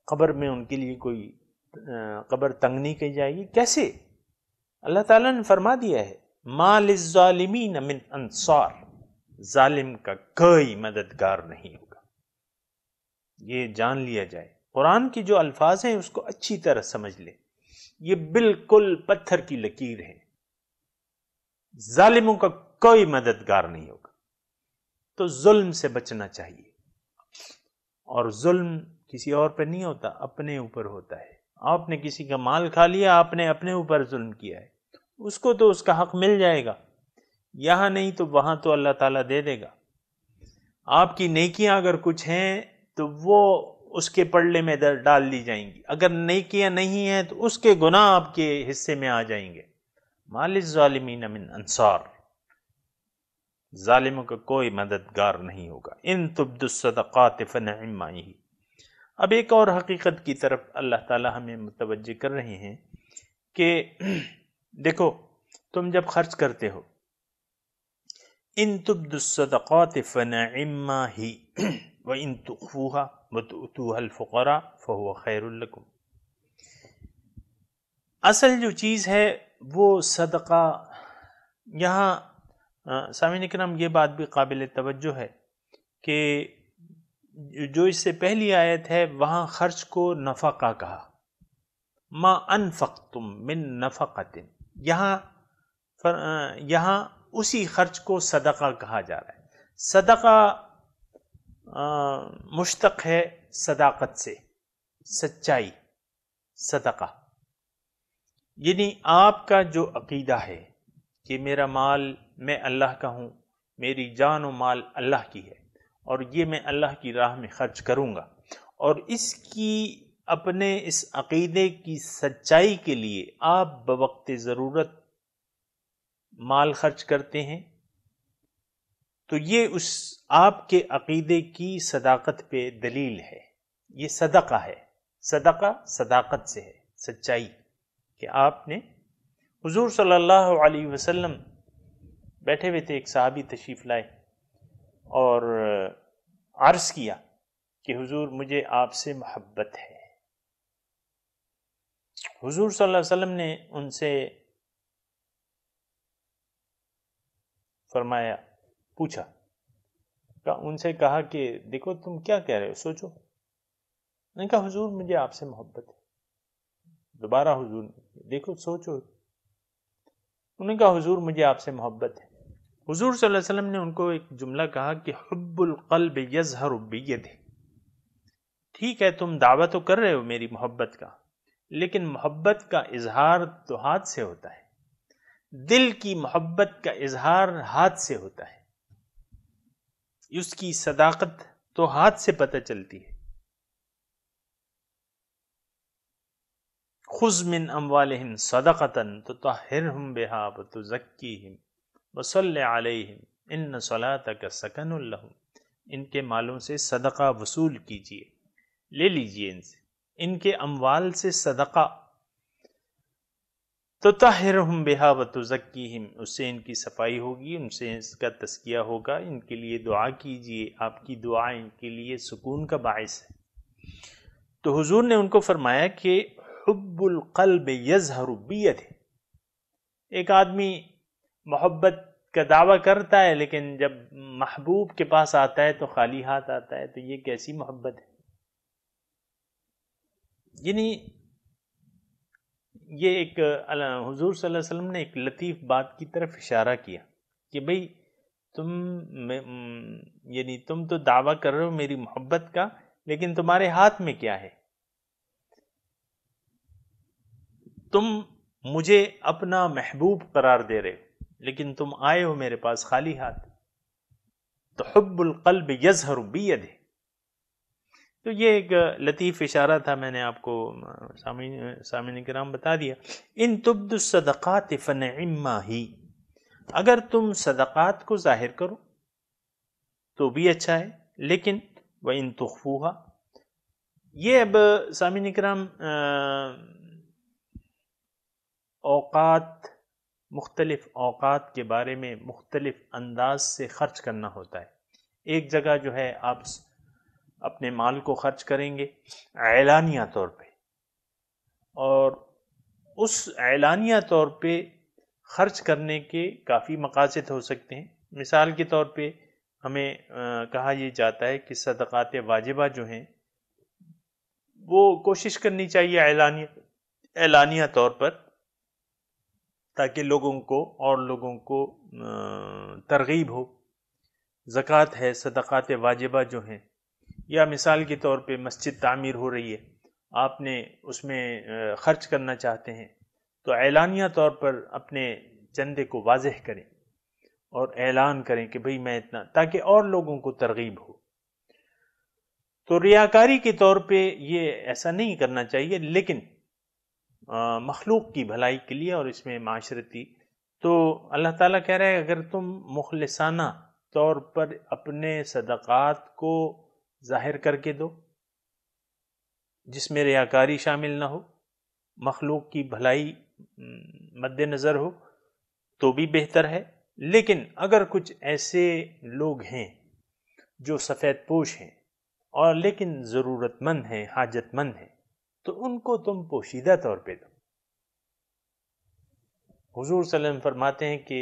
कब्र में उनके लिए कोई कब्र तंग नहीं की जाएगी कैसे अल्लाह ताला ने फरमा दिया है मालिमी नमिन अंसार जालिम का कोई मददगार नहीं हो ये जान लिया जाए कुरान के जो अल्फाज हैं उसको अच्छी तरह समझ ले ये बिल्कुल पत्थर की लकीर है जालिमों का कोई मददगार नहीं होगा तो जुल्म से बचना चाहिए और जुल्म किसी और पर नहीं होता अपने ऊपर होता है आपने किसी का माल खा लिया आपने अपने ऊपर जुल्म किया है उसको तो उसका हक मिल जाएगा यहां नहीं तो वहां तो अल्लाह ताला दे देगा आपकी नेकियां अगर कुछ हैं तो वो उसके पड़ले में डाल दी जाएंगी अगर नहीं किया नहीं है तो उसके गुनाह आपके हिस्से में आ जाएंगे मालिजालमीन अमिन अंसार ालिमों का कोई मददगार नहीं होगा इन तुबदसदक़ात फ़नमाई अब एक और हकीकत की तरफ अल्लाह ताला हमें मुतवजह कर रहे हैं कि देखो तुम जब खर्च करते हो इन तुबदसदक़ात फ़नमा ही व इन तूहा वतूहलफ़रा फ़हुआ खैरकुम असल जो चीज़ है वो सदका यहाँ सामिन कराम ये बात भी काबिल तवज्जो है कि जो इससे पहली आयत है वहाँ खर्च को नफ़ा कहा मा तुम मिन नफ़क़तिन यहाँ यहाँ उसी खर्च को सदका कहा जा रहा है सदका मुश्तक है सदाकत से सच्चाई सदका यानी आपका जो अकीदा है कि मेरा माल मैं अल्लाह का हूँ मेरी जान व माल अल्लाह की है और ये मैं अल्लाह की राह में खर्च करूँगा और इसकी अपने इस अकीदे की सच्चाई के लिए आप बवक्त ज़रूरत माल खर्च करते हैं तो ये उस आपके अकीदे की सदाकत पे दलील है ये सदका है सदका सदाकत से है सच्चाई कि आपने हुजूर सल्लल्लाहु अलैहि वसल्लम बैठे हुए थे एक साहबी तशरीफ़ लाए और अर्ज़ किया कि हुजूर मुझे आपसे मोहब्बत है हुजूर सल्लल्लाहु अलैहि वसल्लम ने उनसे फरमाया पूछा का तो उनसे कहा कि देखो तुम क्या कह रहे हो सोचो नहीं कहा हुजूर मुझे आपसे मोहब्बत है दोबारा हुजूर देखो सोचो उन्होंने कहा हुजूर मुझे आपसे मोहब्बत है हुजूर सल्लल्लाहु अलैहि वसल्लम ने उनको एक जुमला कहा कि हब्बुल कल्ब यजहर बियद ठीक है तुम दावा तो कर रहे हो मेरी मोहब्बत का लेकिन मोहब्बत का इजहार तो हाथ से होता है दिल की मोहब्बत का इजहार हाथ से होता है उसकी सदाकत तो हाथ से पता चलती है खुज मिन अम्वालहिम सदाकतन तो ताहिर हम बेहा तो जक्की हिम वसल आल हिम इन न सला तक सकन इनके मालों से सदका वसूल कीजिए ले लीजिए इनसे इनके अमवाल से सदका तो ताहिर हम बेहा व तज़क्कीम उससे इनकी सफाई होगी उनसे इसका तस्किया होगा इनके लिए दुआ कीजिए आपकी दुआ इनके लिए सुकून का बायस है तो हुजूर ने उनको फरमाया कि हब्बुलकल्ब यजहर बियत एक आदमी मोहब्बत का दावा करता है लेकिन जब महबूब के पास आता है तो खाली हाथ आता है तो ये कैसी मोहब्बत है यानी ये एक हुजूर सल्लल्लाहु अलैहि वसल्लम ने एक लतीफ़ बात की तरफ इशारा किया कि भाई तुम यानी तुम तो दावा कर रहे हो मेरी मोहब्बत का लेकिन तुम्हारे हाथ में क्या है तुम मुझे अपना महबूब करार दे रहे हो लेकिन तुम आए हो मेरे पास खाली हाथ तो हब्बुल कल्ब यजहर बीयद तो ये एक लतीफ़ इशारा था मैंने आपको सामिन कराम बता दिया इन तुब्दुलसदक़ात फ़न इम्मा ही अगर तुम सदक़ात को ज़ाहिर करो तो भी अच्छा है लेकिन वह इन तखफूहा ये अब सामिन कराम अवकात मुख्तलिफ अवात के बारे में मुख्तलिफ अंदाज से ख़र्च करना होता है एक जगह जो है आप अपने माल को खर्च करेंगे ऐलानिया तौर पे और उस ऐलानिया तौर पे खर्च करने के काफ़ी मकासद हो सकते हैं मिसाल के तौर पे हमें आ, कहा यह जाता है कि सदक़ात वाजिबा जो हैं वो कोशिश करनी चाहिए ऐलानिया ऐलानिया तौर पर ताकि लोगों को और लोगों को तरगीब हो ज़क़़त है सदक़ात वाजिबा जो हैं या मिसाल के तौर पे मस्जिद तामीर हो रही है आपने उसमें ख़र्च करना चाहते हैं तो ऐलानिया तौर पर अपने चंदे को वाजह करें और ऐलान करें कि भाई मैं इतना ताकि और लोगों को तरगीब हो तो रियाकारी के तौर पे ये ऐसा नहीं करना चाहिए लेकिन मखलूक की भलाई के लिए और इसमें माशरती तो अल्लाह ताला कह रहा है अगर तुम मुखलसाना तौर पर अपने सदक़ात को जाहिर करके दो जिसमें रियाकारी शामिल ना हो मखलूक की भलाई मद्देनज़र हो तो भी बेहतर है लेकिन अगर कुछ ऐसे लोग हैं जो सफ़ेद पोश हैं और लेकिन ज़रूरतमंद हैं हाजतमंद हैं तो उनको तुम पोशीदा तौर पर दो हुजूर सल्लम फरमाते हैं कि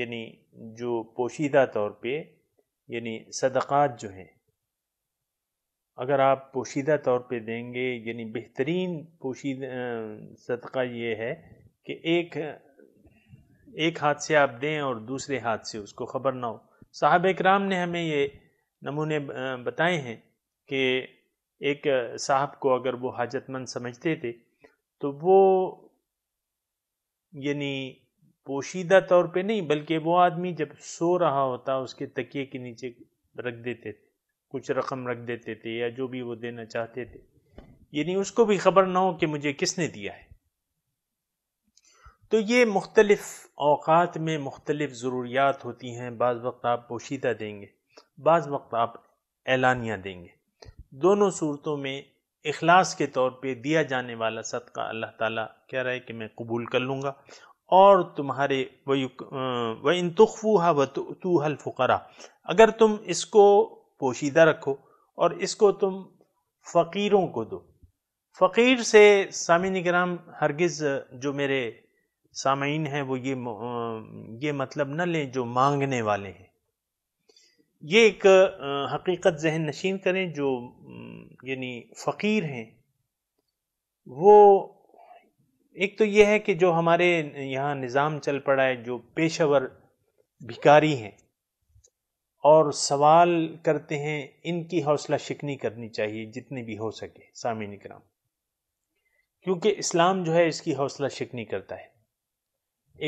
यानी जो पोशीदा तौर पर यानी सदक़ात जो हैं अगर आप पोशीदा तौर पे देंगे यानी बेहतरीन पोशीद सदका ये है कि एक एक हाथ से आप दें और दूसरे हाथ से उसको ख़बर ना हो साहब कराम ने हमें ये नमूने बताए हैं कि एक साहब को अगर वो हाजतमंद समझते थे तो वो यानी पोशीदा तौर पे नहीं बल्कि वो आदमी जब सो रहा होता उसके तकिए के नीचे रख देते थे कुछ रकम रख देते थे या जो भी वो देना चाहते थे यानी उसको भी खबर ना हो कि मुझे किसने दिया है तो ये मुख्तलिफ अवकात में मुख्तलिफ ज़रूरियात होती हैं बाज़ वक्त आप पोशीदा देंगे बाज़ वक्त आप ऐलानिया देंगे दोनों सूरतों में इखलास के तौर पर दिया जाने वाला सदका अल्लाह ताला कह रहा है कि मैं कबूल कर लूँगा और तुम्हारे व इन तुखफूहा व हल फ़करा अगर तुम इसको पोशीदा रखो और इसको तुम फ़कीरों को दो फ़कीर से सामिन कराम हरगिज़ जो मेरे सामीन हैं वो ये ये मतलब न लें जो मांगने वाले हैं ये एक हकीकत जहन नशीन करें जो यानी फ़कीर हैं वो एक तो ये है कि जो हमारे यहाँ निज़ाम चल पड़ा है जो पेशेवर भिकारी हैं और सवाल करते हैं इनकी हौसला शिकनी करनी चाहिए जितनी भी हो सके सामिन कराम क्योंकि इस्लाम जो है इसकी हौसला शिकनी करता है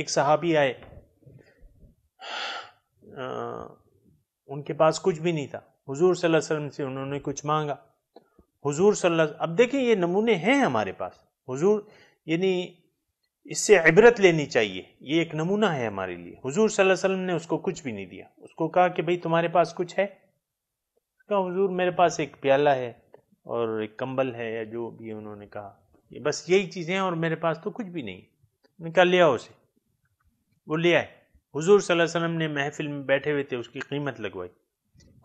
एक सहाबी आए आ, उनके पास कुछ भी नहीं था हुजूर सल्लल्लाहु अलैहि वसल्लम से उन्होंने कुछ मांगा हुजूर सल्लल्लाहु अब देखिए ये नमूने हैं हमारे पास हुजूर यानी इससे इबरत लेनी चाहिए ये एक नमूना है हमारे लिए हुजूर सल्लल्लाहु अलैहि वसल्लम ने उसको कुछ भी नहीं दिया उसको कहा कि भाई तुम्हारे पास कुछ है कहा हुजूर मेरे पास एक प्याला है और एक कंबल है या जो भी उन्होंने कहा ये बस यही चीज़ें हैं और मेरे पास तो कुछ भी नहीं निकाल लिया उसे वो ले आए हुजूर सल्लल्लाहु अलैहि वसल्लम ने महफिल में बैठे हुए थे उसकी कीमत लगवाई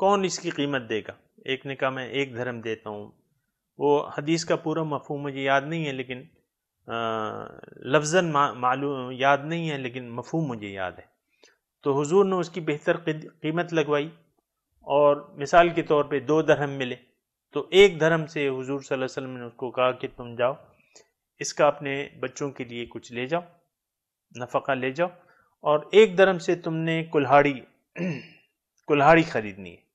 कौन इसकी कीमत देगा एक ने कहा मैं एक धर्म देता हूँ वो हदीस का पूरा मफहम मुझे याद नहीं है लेकिन लफजन मालूम याद नहीं है लेकिन मफहम मुझे याद है तो हुजूर ने उसकी बेहतर कीमत लगवाई और मिसाल के तौर पे दो धर्म मिले तो एक धर्म से हुजूर सल्लल्लाहु अलैहि वसल्लम ने उसको कहा कि तुम जाओ इसका अपने बच्चों के लिए कुछ ले जाओ नफका ले जाओ और एक धर्म से तुमने कुल्हाड़ी कुल्हाड़ी ख़रीदनी है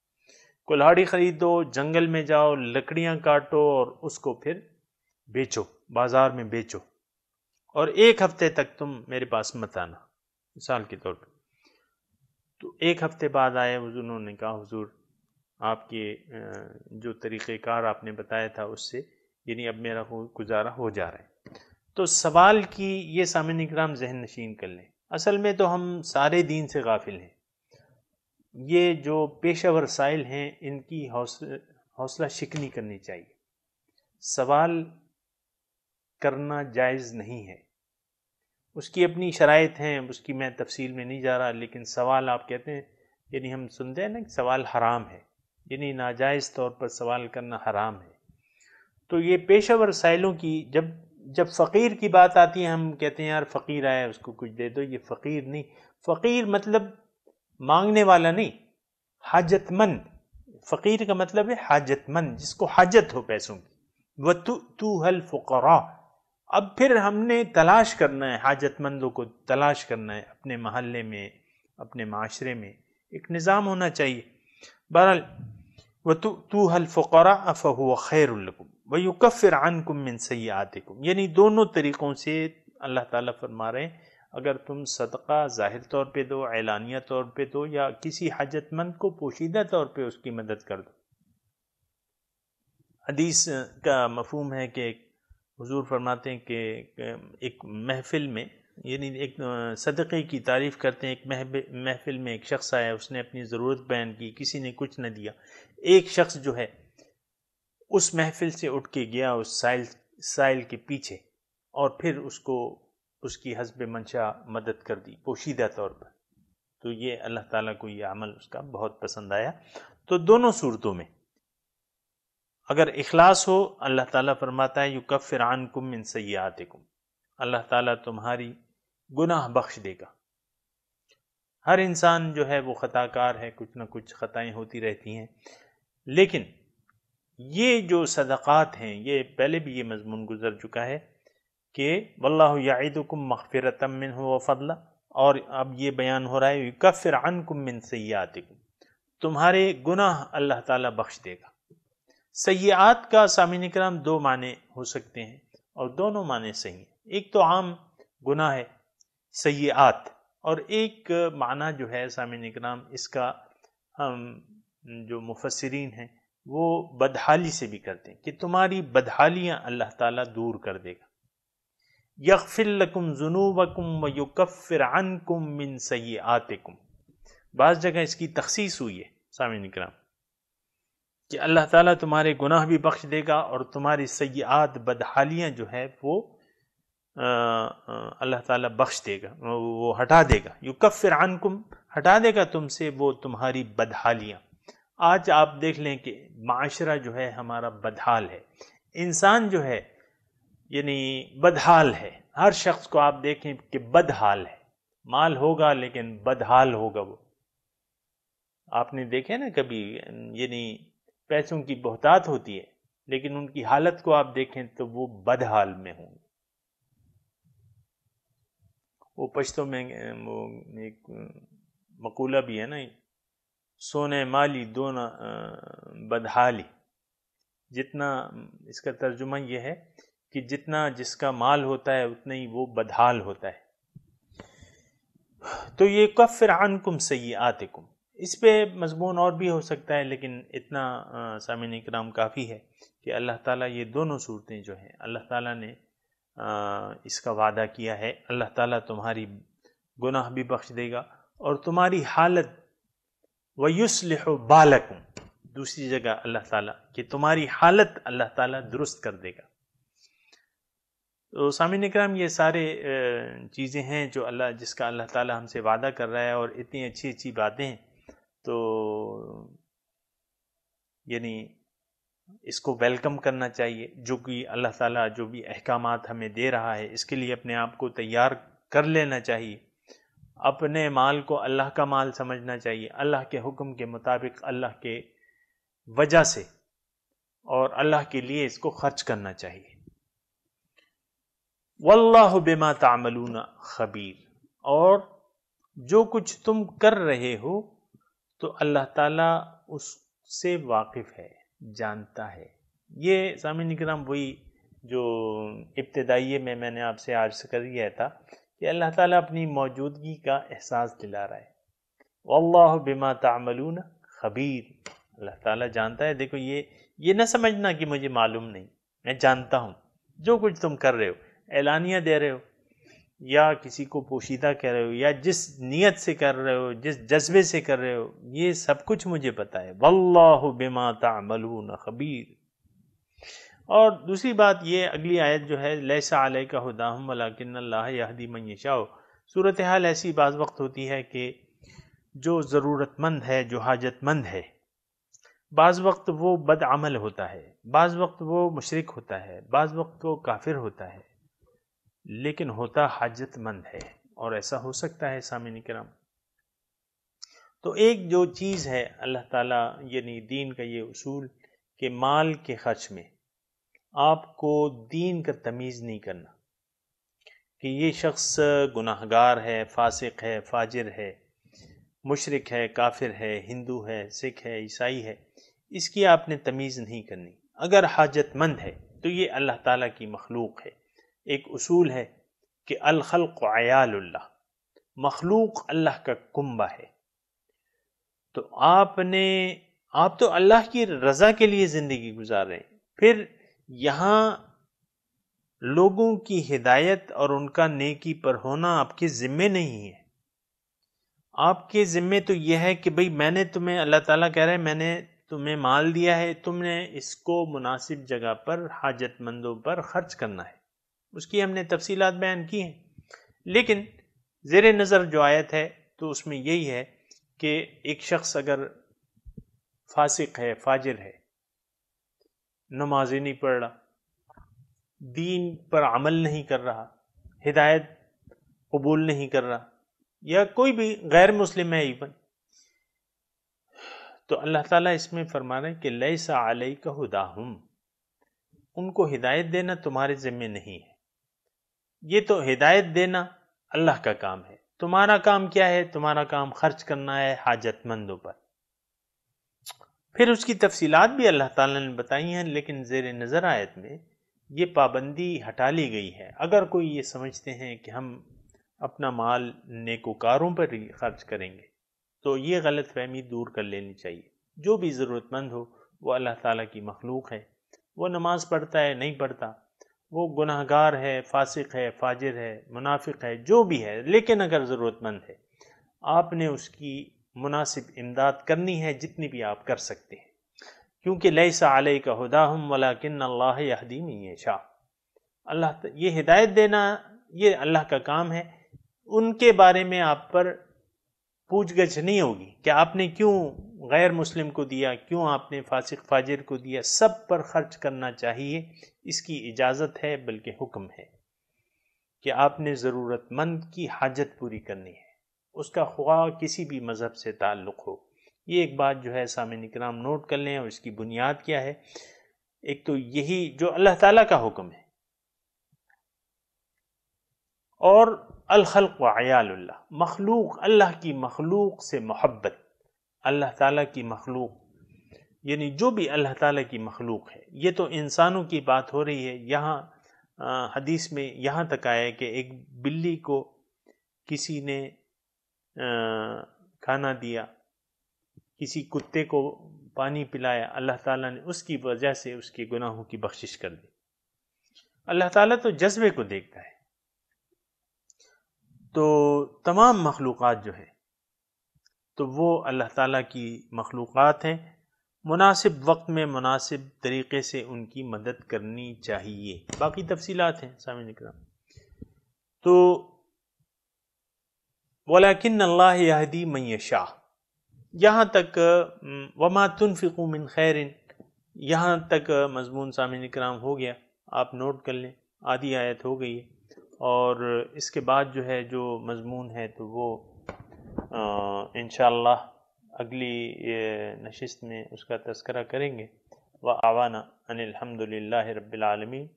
कुल्हाड़ी ख़रीदो जंगल में जाओ लकड़ियाँ काटो और उसको फिर बेचो बाज़ार में बेचो और एक हफ्ते तक तुम मेरे पास मत आना मिसाल के तौर पर तो एक हफ्ते बाद आए उन्होंने कहा हुजूर आपके जो तरीक़ेकार आपने बताया था उससे यानी अब मेरा गुजारा हो जा रहा है तो सवाल की ये सामने कराम जहन नशीन कर लें असल में तो हम सारे दीन से गाफिल हैं ये जो पेशा साइल हैं इनकी हौसला शिकनी करनी चाहिए सवाल करना जायज़ नहीं है उसकी अपनी शराइ हैं उसकी मैं तफसील में नहीं जा रहा लेकिन सवाल आप कहते हैं यानी हम सुनते हैं ना कि सवाल हराम है यानी नाजायज़ तौर पर सवाल करना हराम है तो ये पेशावर साइलों की जब जब फ़कीर की बात आती है हम कहते हैं यार फ़कीर आया उसको कुछ दे दो ये फ़कीर नहीं फ़कीर मतलब मांगने वाला नहीं हाजतमंद फ़कीर का मतलब है हाजतमंद जिसको हाजत हो पैसों की वह तू तू हल फ़करा अब फिर हमने तलाश करना है हाजतमंदों को तलाश करना है अपने महल्ले में अपने माशरे में एक निज़ाम होना चाहिए बहरहाल व तो तू हल फ़रा फ़हु खैरकुम व युकफ़िर आनकुम मिन कुम यानी दोनों तरीक़ों से अल्लाह ताला फरमा रहे हैं अगर तुम सदका ज़ाहिर तौर पे दो ऐलानिया तौर पे दो या किसी हाजतमंद को पोशीदा तौर पे उसकी मदद कर दो हदीस का मफहम है कि हुजूर फरमाते हैं कि एक महफिल में यानी एक सदक़े की तारीफ़ करते हैं एक महफिल में एक शख्स आया उसने अपनी ज़रूरत बयान की किसी ने कुछ न दिया एक शख्स जो है उस महफिल से उठ के गया उस साइल साइल के पीछे और फिर उसको उसकी हसब मंशा मदद कर दी पोशीदा तौर पर तो ये अल्लाह ताला को ये अमल उसका बहुत पसंद आया तो दोनों सूरतों में अगर इखलास हो अल्लाह ताला फरमाता है आन कुम इन सयातिकुम अल्लाह ताला तुम्हारी गुनाह बख्श देगा हर इंसान जो है वो ख़ताकार है कुछ ना कुछ ख़ताएँ होती रहती हैं लेकिन ये जो सदक़ात हैं ये पहले भी ये मजमून गुजर चुका है कि वल्लाह यादकुम मगफ़िरत मिन हो फ़दला और अब ये बयान हो रहा है युकफ़िर कुम मिन सयातिकुम तुम्हारे गुनाह अल्लाह ताला बख्श देगा सयात का सामिन कराम दो माने हो सकते हैं और दोनों माने सही हैं एक तो आम गुना है सयात और एक माना जो है सामिन कराम इसका हम जो मुफसरीन हैं वो बदहाली से भी करते हैं कि तुम्हारी बदहालियाँ अल्लाह ताला दूर कर देगा यकफिलकुम जुनूबकुम व युकफ़िर कुम मिन सयातकुम बाज़ जगह इसकी तखसीस हुई है सामिन कराम कि अल्लाह ताला तुम्हारे गुनाह भी बख्श देगा और तुम्हारी सयाद बदहालियाँ जो है वो अल्लाह ताला बख्श देगा वो हटा देगा यू कब आनकुम हटा देगा तुमसे वो तुम्हारी बदहालियाँ आज आप देख लें कि माशरा जो है हमारा बदहाल है इंसान जो है यानी बदहाल है हर शख्स को आप देखें कि बदहाल है माल होगा लेकिन बदहाल होगा वो आपने देखे ना कभी यानी पैसों की बहुतात होती है लेकिन उनकी हालत को आप देखें तो वो बदहाल में होंगे वो पश्तों में वो एक मकूला भी है ना सोने माली दोना बदहाली जितना इसका तर्जुमा यह है कि जितना जिसका माल होता है उतना ही वो बदहाल होता है तो ये कफ फिर आनकुम सही आते कुम इस पर मजमून और भी हो सकता है लेकिन इतना सामिन कराम काफ़ी है कि अल्लाह ताली ये दोनों सूरतें जो हैं अल्लाह ताली ने आ, इसका वादा किया है अल्लाह ताली तुम्हारी गुनाह भी बख्श देगा और तुम्हारी हालत वयुसलह बालकुम दूसरी जगह अल्लाह ताला कि तुम्हारी हालत अल्लाह ताला दुरुस्त कर देगा तो सामिन कराम ये सारे चीज़ें हैं जो अल्लाह जिसका अल्लाह ताला हमसे वादा कर रहा है और इतनी अच्छी अच्छी बातें हैं तो यानी इसको वेलकम करना चाहिए जो कि अल्लाह ताला जो भी अहकाम हमें दे रहा है इसके लिए अपने आप को तैयार कर लेना चाहिए अपने माल को अल्लाह का माल समझना चाहिए अल्लाह के हुक्म के मुताबिक अल्लाह के वजह से और अल्लाह के लिए इसको खर्च करना चाहिए वल्लाह बेमा तामलूना खबीर और जो कुछ तुम कर रहे हो तो अल्लाह ताला उससे वाकिफ़ है जानता है ये सामिन कराम वही जो इब्तदाई में मैंने आपसे आज कर दिया था कि अल्लाह ताला अपनी मौजूदगी का एहसास दिला रहा है अल्लाह बिमा तमलून खबीर अल्लाह ताला जानता है देखो ये ये ना समझना कि मुझे मालूम नहीं मैं जानता हूँ जो कुछ तुम कर रहे हो ऐलानियाँ दे रहे हो या किसी को पोशीदा कह रहे हो या जिस नीयत से कर रहे हो जिस जज्बे से कर रहे हो ये सब कुछ मुझे पता है वल्लाहु बिमा तामलून खबीर और दूसरी बात ये अगली आयत जो है लैसा आल का हुदाम वलाकिनदी मैशा सूरत हाल ऐसी बाज़ वक्त होती है कि जो ज़रूरतमंद है जो हाजतमंद है बाज़ वक्त वो बदअमल होता है बाज़ वक्त वो मशरक होता है बाज़ वक्त वो काफिर होता है लेकिन होता हाजतमंद है और ऐसा हो सकता है सामिन कराम तो एक जो चीज़ है अल्लाह ताला यानी दीन का ये उसूल कि माल के खर्च में आपको दीन का तमीज़ नहीं करना कि ये शख्स गुनाहगार है फासिक है फाजिर है मुशरक है काफिर है हिंदू है सिख है ईसाई है इसकी आपने तमीज़ नहीं करनी अगर हाजतमंद है तो ये अल्लाह ताला की मखलूक है एक उसूल है कि अलखल्क आयाल्ला मखलूक अल्लाह का कुंबा है तो आपने आप तो अल्लाह की रज़ा के लिए ज़िंदगी गुजार रहे हैं फिर यहाँ लोगों की हिदायत और उनका नेकी पर होना आपके ज़िम्मे नहीं है आपके ज़िम्मे तो यह है कि भाई मैंने तुम्हें अल्लाह ताला कह रहे है मैंने तुम्हें माल दिया है तुमने इसको मुनासिब जगह पर हाजतमंदों पर खर्च करना है उसकी हमने तफसीलात बयान की हैं लेकिन ज़ेर नज़र जो आयत है तो उसमें यही है कि एक शख्स अगर फासिक है फाजिर है नमाजें नहीं पढ़ रहा दीन पर अमल नहीं कर रहा हिदायत कबूल नहीं कर रहा या कोई भी गैर मुस्लिम है इवन तो अल्लाह ताला इसमें फरमा रहे कि लई सा आलई का हुदा उनको हिदायत देना तुम्हारे ज़िम्मे नहीं है ये तो हिदायत देना अल्लाह का काम है तुम्हारा काम क्या है तुम्हारा काम खर्च करना है हाजतमंदों पर फिर उसकी तफसीलात भी अल्लाह ताला ने बताई हैं लेकिन जेर नज़र आयत में ये पाबंदी हटा ली गई है अगर कोई ये समझते हैं कि हम अपना माल नेकोकारों पर खर्च करेंगे तो ये गलत फहमी दूर कर लेनी चाहिए जो भी ज़रूरतमंद हो वो अल्लाह ताला की मखलूक है वो नमाज़ पढ़ता है नहीं पढ़ता वो गुनाहगार है फासिक है फाजिर है मुनाफिक है जो भी है लेकिन अगर ज़रूरतमंद है आपने उसकी मुनासिब इमदाद करनी है जितनी भी आप कर सकते हैं क्योंकि लईसा आलय का हदाहम वलाकिन अल्लाह शाह अल्लाह ये हिदायत देना ये अल्लाह का काम है उनके बारे में आप पर पूछ गछ नहीं होगी कि आपने क्यों गैर मुस्लिम को दिया क्यों आपने फासिक फाजिर को दिया सब पर खर्च करना चाहिए इसकी इजाज़त है बल्कि हुक्म है कि आपने ज़रूरतमंद की हाजत पूरी करनी है उसका ख्वा किसी भी मज़हब से ताल्लुक़ हो ये एक बात जो है सामिन निकराम नोट कर लें और इसकी बुनियाद क्या है एक तो यही जो अल्लाह ताला का हुक्म है और अलखल्क वयाल्ला मखलूक अल्लाह की मखलूक से मोहब्बत अल्लाह ताला की मखलूक यानी जो भी अल्लाह ताला की मखलूक है ये तो इंसानों की बात हो रही है यहाँ हदीस में यहाँ तक आया कि एक बिल्ली को किसी ने आ, खाना दिया किसी कुत्ते को पानी पिलाया अल्लाह ताला ने उसकी वजह से उसके गुनाहों की बख्शिश कर दी अल्लाह ताला तो जज्बे को देखता है तो तमाम मखलूक़ जो है तो वो अल्लाह ताला की मखलूक़ हैं मुनासिब वक्त में मुनासिब तरीक़े से उनकी मदद करनी चाहिए बाकी तफसीलात हैं सामिन तो वलाकिन अल्लाह यहदी मैं शाह यहाँ तक वमा तनफ़िकू मिन खैरिन यहाँ तक मजमून सामिन कराम हो गया आप नोट कर लें आधी आयत हो गई है और इसके बाद जो है जो मजमून है तो वो इन अगली नशस्त में उसका तस्करा करेंगे व आवाना अनिलहमदिल्ला रबालमी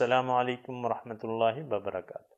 अल्लाम वरहमल वबरकू